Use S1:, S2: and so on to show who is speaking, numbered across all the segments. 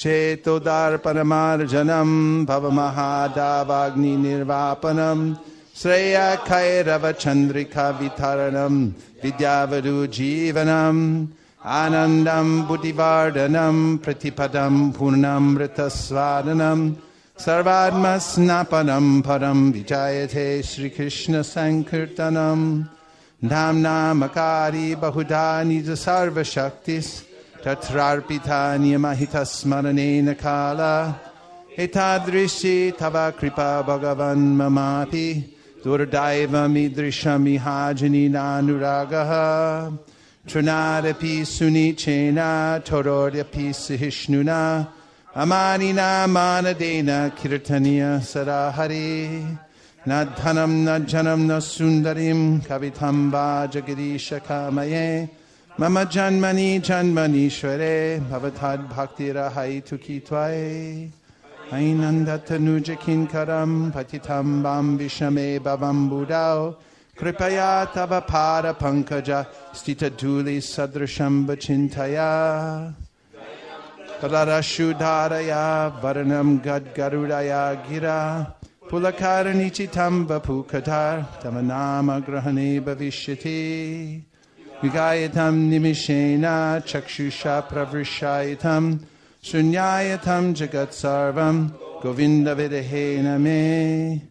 S1: क्षेतोदर्पणमार्जनं भवमहादावाग्निर्वापनं श्रेयाखैरवचन्द्रिकावितरणं विद्यावरुजीवनम् आनन्दं बुद्धिवर्धनं प्रतिपदं पूर्णमृतस्वादनं सर्वात्मस्नापनं परं विजायते श्रीकृष्णसङ्कीर्तनं धाम्नामकारी बहुधा निजसर्वशक्तिस् तत्रार्पिता नियमहितस्मरणेन काला एतादृशी तव कृपा भगवन्ममापि दुर्दैवमीदृशमिहाजनिनानुरागः चुनारपि सुनिचेना ठोरोर्यपि सहिष्णुना अमानिना मानदेन कीर्तनीय सदा हरे न धनं न जनं न सुन्दरीं कविथं वा जगिरीशकामये मम जन्मनि जन्मनीश्वरे भवताद् भक्तिरहै तुकी त्वयि ऐनन्दतनुजकिङ्करं पतितं वां विषमे भवं बुडौ कृपया तव पारपङ्कज स्थितधूलिसदृशं वचिन्तया कलरशुधारया वर्णं गद्गरुडया गिरा पुलकारनिचितं वपुकथा तव नाम ग्रहणे भविष्यति Vigayatam nimishena chakshusha pravrishayatam jagat sarvam govinda me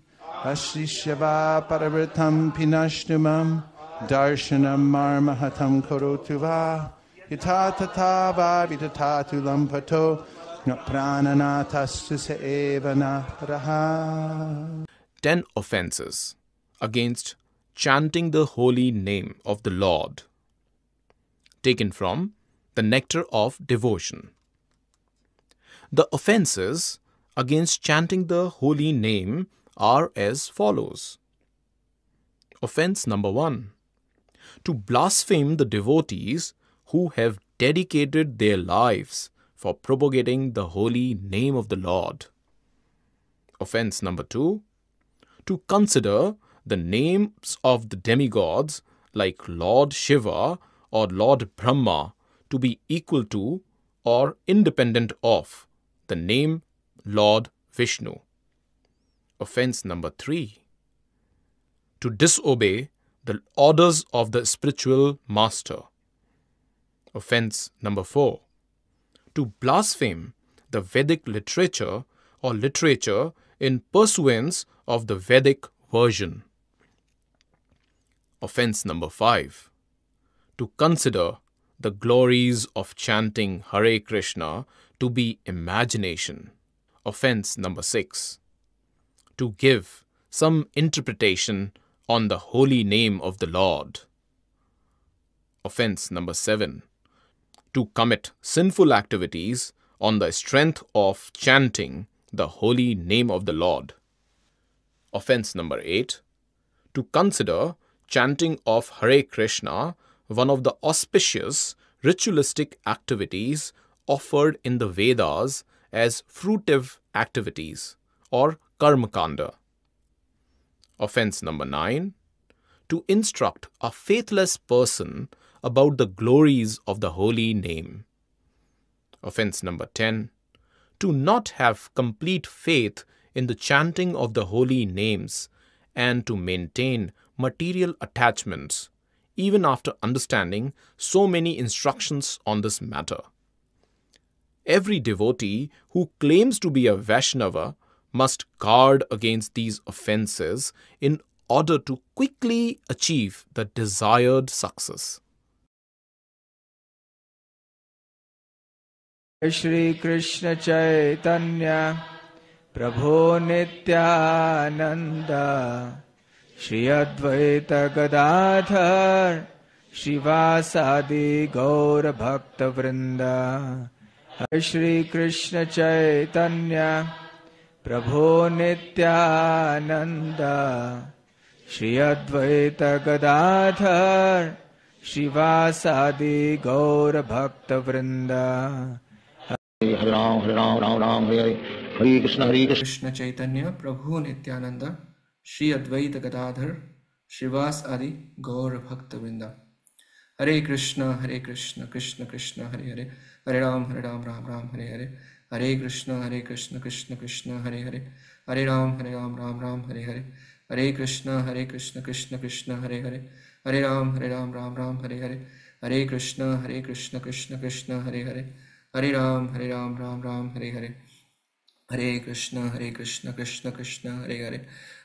S1: ashishava paravritam pinashtumam darshanam marmahatam korotuva lampato
S2: Ten offenses against chanting the holy name of the Lord taken from the nectar of devotion. The offenses against chanting the holy name are as follows. Offense number one to blaspheme the devotees who have dedicated their lives for propagating the holy name of the Lord. Offense number two, to consider the names of the demigods like Lord Shiva or Lord Brahma to be equal to or independent of the name Lord Vishnu. Offense number three. To disobey the orders of the spiritual master. Offense number four. To blaspheme the Vedic literature or literature in pursuance of the Vedic version. Offense number five to consider the glories of chanting Hare Krishna to be imagination. Offense number six. To give some interpretation on the holy name of the Lord. Offense number seven. To commit sinful activities on the strength of chanting the holy name of the Lord. Offense number eight. To consider chanting of Hare Krishna one of the auspicious ritualistic activities offered in the Vedas as fruitive activities or karmakanda. Offense number 9 To instruct a faithless person about the glories of the holy name. Offense number 10 To not have complete faith in the chanting of the holy names and to maintain material attachments even after understanding so many instructions on this matter. Every devotee who claims to be a Vaishnava must guard against these offences in order to quickly achieve the desired success. Shri
S3: Krishna Chaitanya, Prabhu Nityanand
S4: Shri अद्वैत गदाधर शिवासादि गौर भक्त वृंद श्री कृष्ण चैतन्य प्रभो नित्यानंद श्री अद्वैत गदाधर शिवासादि गौर भक्त वृंद
S1: हरे
S5: राम हरे राम राम राम हरे हरे हरे कृष्ण हरे कृष्ण
S4: चैतन्य प्रभु नित्यानंद श्री अद्वैत गदाधर श्रीवास आदि गौर भक्त वृंदा Hare Krishna Hare Krishna Krishna Krishna Hare Hare Hare Ram Hare Ram Ram Ram Hare Hare Hare Krishna Hare Krishna Krishna Krishna Hare Hare Hare Ram Hare Ram Ram Ram Hare Hare Hare Krishna Hare Krishna Krishna Krishna Hare Hare Hare Ram Hare Ram Ram Ram Hare Hare Hare Krishna Hare Krishna Krishna Krishna Hare Hare Hare Ram Hare Ram Ram Ram Hare Hare Hare Krishna Hare Krishna Krishna Krishna Hare Hare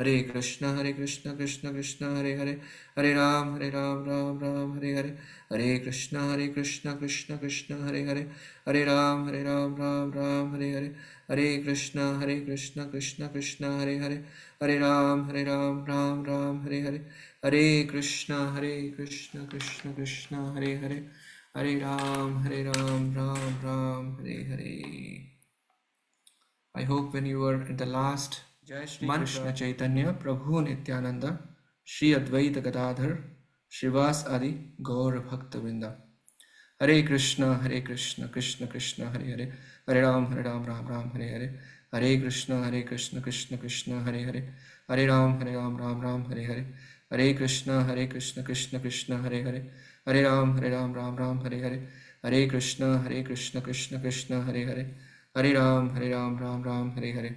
S4: Hare Krishna Hare Krishna Krishna Krishna Hare Hare Hare Ram Hare Ram Ram Ram Hare Hare Hare Krishna Hare Krishna Krishna Krishna Hare Hare Hare Ram Hare Ram Ram Ram Hare Hare Hare Krishna Hare Krishna Krishna Krishna Hare Hare Hare Ram Hare Ram Ram Ram Hare Hare Hare Krishna Hare Krishna Krishna Krishna Hare Hare Hare Ram Hare Ram Ram Ram Hare Hare I hope when you are at the last जय श्री कृष्ण चैतन्य प्रभु नित्यानंद श्री अद्वैत गदाधर श्रीवास आदि गौर भक्त वृंदा Hare Krishna Hare Krishna Krishna Krishna Hare Hare Hare Ram Hare Ram Ram Ram Hare Hare Hare Krishna Hare Krishna Krishna Krishna Hare Hare Hare Ram Hare Ram Ram Ram Hare Hare Hare Krishna Hare Krishna Krishna Krishna Hare Hare Hare Ram Hare Ram Ram Ram Hare Hare Hare Krishna Hare Krishna Krishna Krishna Hare Hare Hare Ram Hare Ram Ram Ram Hare Hare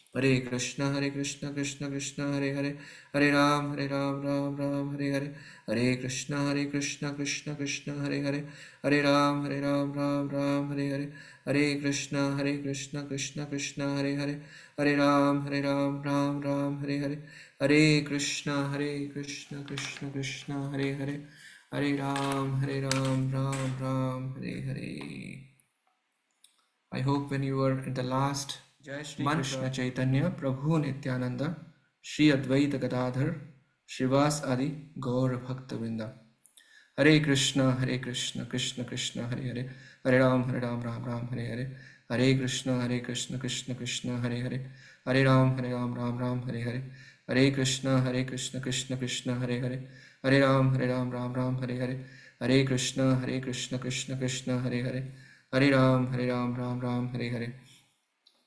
S4: Hare Krishna Hare Krishna Krishna Krishna Hare Hare Hare Ram Hare Ram Ram Ram Hare Hare Hare Krishna Hare Krishna Krishna Krishna Hare Hare Hare Ram Hare Ram Ram Ram Hare Hare Hare Krishna Hare Krishna Krishna Krishna Hare Hare Hare Ram Hare Ram Ram Ram Hare Hare Hare Krishna Hare Krishna Krishna Krishna Hare Hare Hare Ram Hare Ram Ram Ram Hare Hare I hope when you are the last जय श्री कृष्ण चैतन्य प्रभु नित्यानंद श्री अद्वैत गदाधर श्रीवास आदि गौर भक्त वृंदा Hare Krishna Hare Krishna Krishna Krishna Hare Hare Hare Ram Hare Ram Ram Ram Hare Hare Hare Krishna Hare Krishna Krishna Krishna Hare Hare Hare Ram Hare Ram Ram Ram Hare Hare Hare Krishna Hare Krishna Krishna Krishna Hare Hare Hare Ram Hare Ram Ram Ram Hare Hare Hare Krishna Hare Krishna Krishna Krishna Hare Hare Hare Ram Hare Ram Ram Ram Hare Hare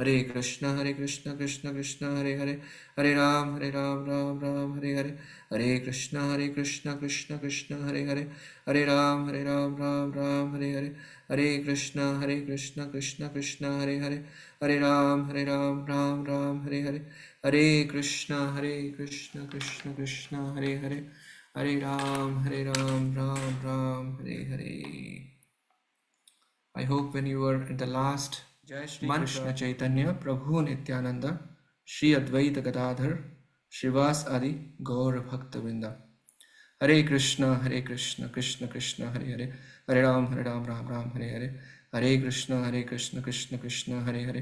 S4: Hare Krishna Hare Krishna Krishna Krishna Hare Hare Hare Ram Hare Ram Ram Ram Hare Hare Hare Krishna Hare Krishna Krishna Krishna Hare Hare Hare Ram Hare Ram Ram Ram Hare Hare Hare Krishna Hare Krishna Krishna Krishna Hare Hare Hare Ram Hare Ram Ram Ram Hare Hare Hare Krishna Hare Krishna Krishna Krishna Hare Hare Hare Ram Hare Ram Ram Ram Hare Hare I hope when you are at the last जय श्री कृष्ण चैतन्य प्रभु नित्यानंद श्री अद्वैत गदाधर श्रीवास आदि गौर भक्त वृंदा Hare Krishna Hare Krishna Krishna Krishna Hare Hare Hare Ram Hare Ram Ram Ram Hare Hare Hare Krishna Hare Krishna Krishna Krishna Hare Hare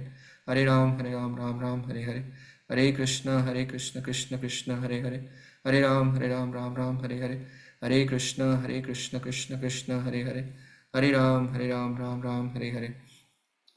S4: Hare Ram Hare Ram Ram Ram Hare Hare Hare Krishna Hare Krishna Krishna Krishna Hare Hare Hare Ram Hare Ram Ram Ram Hare Hare Hare Krishna Hare Krishna Krishna Krishna Hare Hare Hare Ram Hare Ram Ram Ram Hare Hare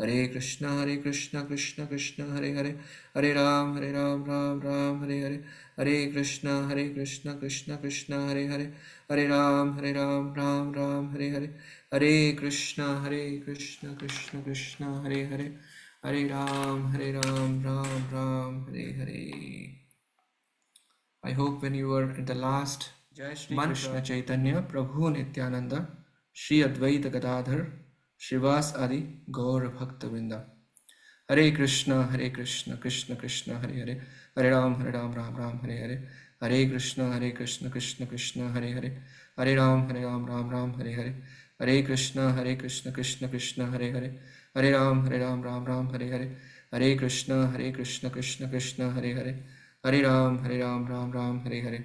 S4: Hare Krishna Hare Krishna Krishna Krishna Hare Hare Hare Ram Hare Ram Ram Ram Hare Hare Hare Krishna Hare Krishna Krishna Krishna Hare Hare Hare Ram Hare Ram Ram Ram Hare Hare Hare Krishna Hare Krishna Krishna Krishna Hare Hare Hare Ram Hare Ram Ram Ram Hare Hare I hope when you are at the last जय श्री कृष्ण चैतन्य प्रभु नित्यानंद श्री अद्वैत गदाधर श्रीवास आदि गौर भक्त वृंदा Hare Krishna Hare Krishna Krishna Krishna Hare Hare Hare Ram Hare Ram Ram Ram Hare Hare Hare Krishna Hare Krishna Krishna Krishna Hare Hare Hare Ram Hare Ram Ram Ram Hare Hare Hare Krishna Hare Krishna Krishna Krishna Hare Hare Hare Ram Hare Ram Ram Ram Hare Hare Hare Krishna Hare Krishna Krishna Krishna Hare Hare Hare Ram Hare Ram Ram Ram Hare Hare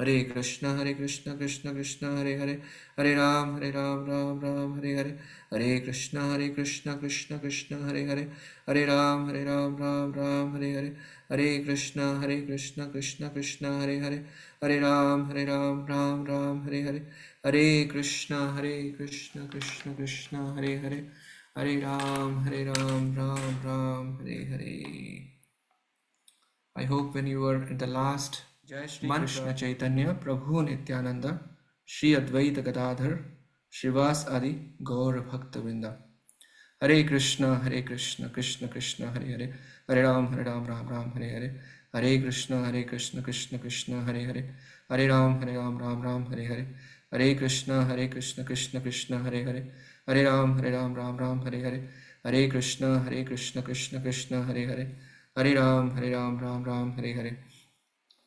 S4: Hare Krishna Hare Krishna Krishna Krishna Hare Hare Hare Ram Hare Ram Ram Ram Hare Hare Hare Krishna Hare Krishna Krishna Krishna Hare Hare Hare Ram Hare Ram Ram Ram Hare Hare Hare Krishna Hare Krishna Krishna Krishna Hare Hare Hare Ram Hare Ram Ram Ram Hare Hare Hare Krishna Hare Krishna Krishna Krishna Hare Hare Hare Ram Hare Ram Ram Ram Hare Hare I hope when you are at the last जय श्री मन कृष्ण चैतन्य प्रभु नित्यानंद श्री अद्वैत गदाधर श्रीवास आदि गौर भक्त वृंदा Hare Krishna Hare Krishna Krishna Krishna Hare Hare Hare Ram Hare Ram Ram Ram Hare Hare Hare Krishna Hare Krishna Krishna Krishna Hare Hare Hare Ram Hare Ram Ram Ram Hare Hare Hare Krishna Hare Krishna Krishna Krishna Hare Hare Hare Ram Hare Ram Ram Ram Hare Hare Hare Krishna Hare Krishna Krishna Krishna Hare Hare Hare Ram Hare Ram Ram Ram Hare Hare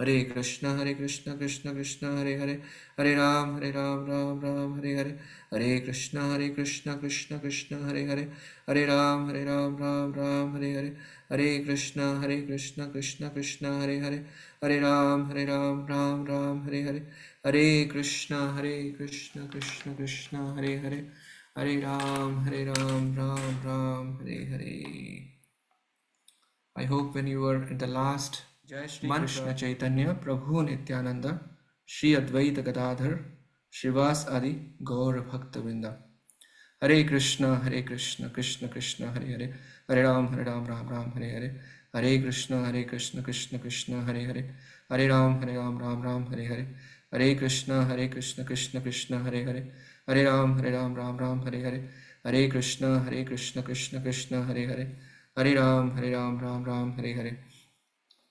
S4: Hare Krishna Hare Krishna Krishna Krishna Hare Hare Hare Ram Hare Ram Ram Ram Hare Hare Hare Krishna Hare Krishna Krishna Krishna Hare Hare Hare Ram Hare Ram Ram Ram Hare Hare Hare Krishna Hare Krishna Krishna Krishna Hare Hare Hare Ram Hare Ram Ram Ram Hare Hare Hare Krishna Hare Krishna Krishna Krishna Hare Hare Hare Ram Hare Ram Ram Ram Hare Hare I hope when you are in the last जय श्री कृष्ण चैतन्य प्रभु नित्यानंद श्री अद्वैत गदाधर श्रीवास आदि गौर भक्तवृंदा Hare Krishna Hare Krishna Krishna Krishna Hare Hare Hare Ram Hare Ram Ram Ram Hare Hare Hare Krishna Hare Krishna Krishna Krishna Hare Hare Hare Ram Hare Ram Ram Ram Hare Hare Hare Krishna Hare Krishna Krishna Krishna Hare Hare Hare Ram Hare Ram Ram Ram Hare Hare Hare Krishna Hare Krishna Krishna Krishna Hare Hare Hare Ram Hare Ram Ram Ram Hare Hare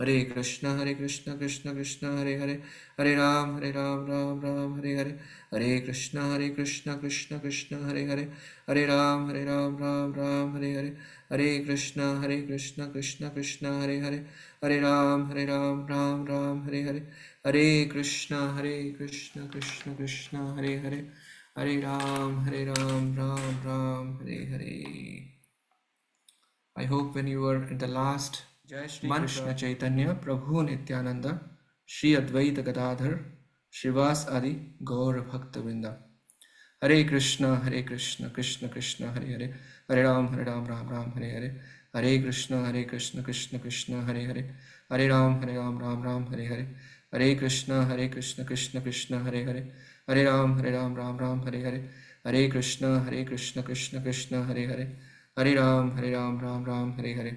S4: Hare Krishna Hare Krishna Krishna Krishna Hare Hare Hare Ram Hare Ram Ram Ram Hare Hare Hare Krishna Hare Krishna Krishna Krishna Hare Hare Hare Ram Hare Ram Ram Ram Hare Hare Hare Krishna Hare Krishna Krishna Krishna Hare Hare Hare Ram Hare Ram Ram Ram Hare Hare Hare Krishna Hare Krishna Krishna Krishna Hare Hare Hare Ram Hare Ram Ram Ram Hare Hare I hope when you are at the last जय श्री कृष्ण चैतन्य प्रभु नित्यानंद श्री अद्वैत गदाधर श्रीवास आदि गौर भक्त वृंदा Hare Krishna Hare Krishna Krishna Krishna Hare Hare Hare Ram Hare Ram Ram Ram Hare Hare Hare Krishna Hare Krishna Krishna Krishna Hare Hare Hare Ram Hare Ram Ram Ram Hare Hare Hare Krishna Hare Krishna Krishna Krishna Hare Hare Hare Ram Hare Ram Ram Ram Hare Hare Hare Krishna Hare Krishna Krishna Krishna Hare Hare Hare Ram Hare Ram Ram Ram Hare Hare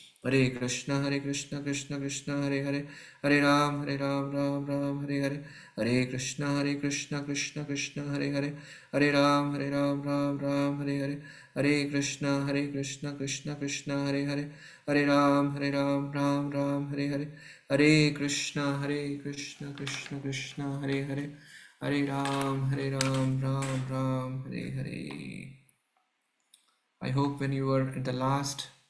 S4: Hare Krishna Hare Krishna Krishna Krishna Hare Hare Hare Ram Hare Ram Ram Ram Hare Hare Hare Krishna Hare Krishna Krishna Krishna Hare Hare Hare Ram Hare Ram Ram Ram Hare Hare Hare Krishna Hare Krishna Krishna Krishna Hare Hare Hare Ram Hare Ram Ram Ram Hare Hare Hare Krishna Hare Krishna Krishna Krishna Hare Hare Hare Ram Hare Ram Ram Ram Hare Hare
S6: I hope when you are at the last